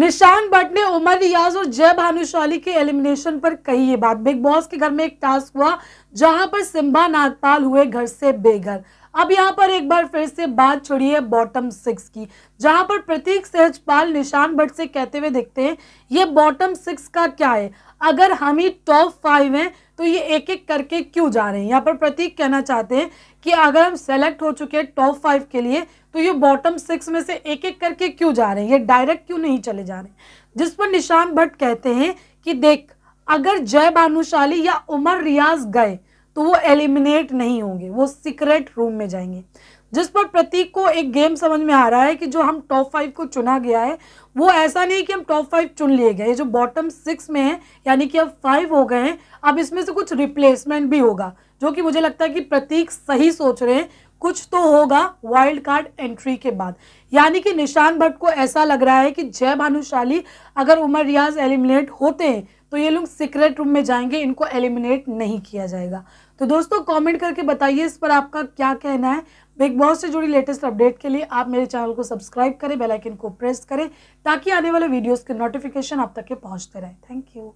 निशान भट्ट ने उमर रियाज और जय भानुशाली के एलिमिनेशन पर कही ये बात बिग बॉस के घर में एक टास्क हुआ जहां पर सिम्बा नागपाल हुए घर से बेघर अब यहां पर एक बार फिर से बात छुड़ी है बॉटम सिक्स की जहां पर प्रतीक सहजपाल निशान भट्ट से कहते हुए देखते हैं ये बॉटम सिक्स का क्या है अगर हम ही टॉप फाइव हैं तो ये एक एक करके क्यों जा रहे हैं यहाँ पर प्रतीक कहना चाहते हैं कि अगर हम सेलेक्ट हो चुके हैं टॉप फाइव के लिए तो ये बॉटम सिक्स में से एक एक करके क्यों जा रहे हैं ये डायरेक्ट क्यों नहीं चले जा रहे जिस पर निशान भट्ट कहते हैं कि देख अगर जय भानुशाली या उमर रियाज गए तो वो एलिमिनेट नहीं होंगे वो सीक्रेट रूम में जाएंगे जिस पर प्रतीक को एक गेम समझ में आ रहा है कि जो हम टॉप फाइव को चुना गया है वो ऐसा नहीं कि हम टॉप फाइव चुन लिए गए जो बॉटम सिक्स में है यानी कि अब फाइव हो गए हैं अब इसमें से कुछ रिप्लेसमेंट भी होगा जो कि मुझे लगता है कि प्रतीक सही सोच रहे हैं कुछ तो होगा वाइल्ड कार्ड एंट्री के बाद यानी कि निशान भट्ट को ऐसा लग रहा है कि जय भानुशाली अगर उमर रियाज एलिमिनेट होते हैं तो ये लोग सीक्रेट रूम में जाएंगे इनको एलिमिनेट नहीं किया जाएगा तो दोस्तों कमेंट करके बताइए इस पर आपका क्या कहना है बिग बॉस से जुड़ी लेटेस्ट अपडेट के लिए आप मेरे चैनल को सब्सक्राइब करें बेल आइकन को प्रेस करें ताकि आने वाले वीडियोस के नोटिफिकेशन आप तक के पहुंचते रहे थैंक यू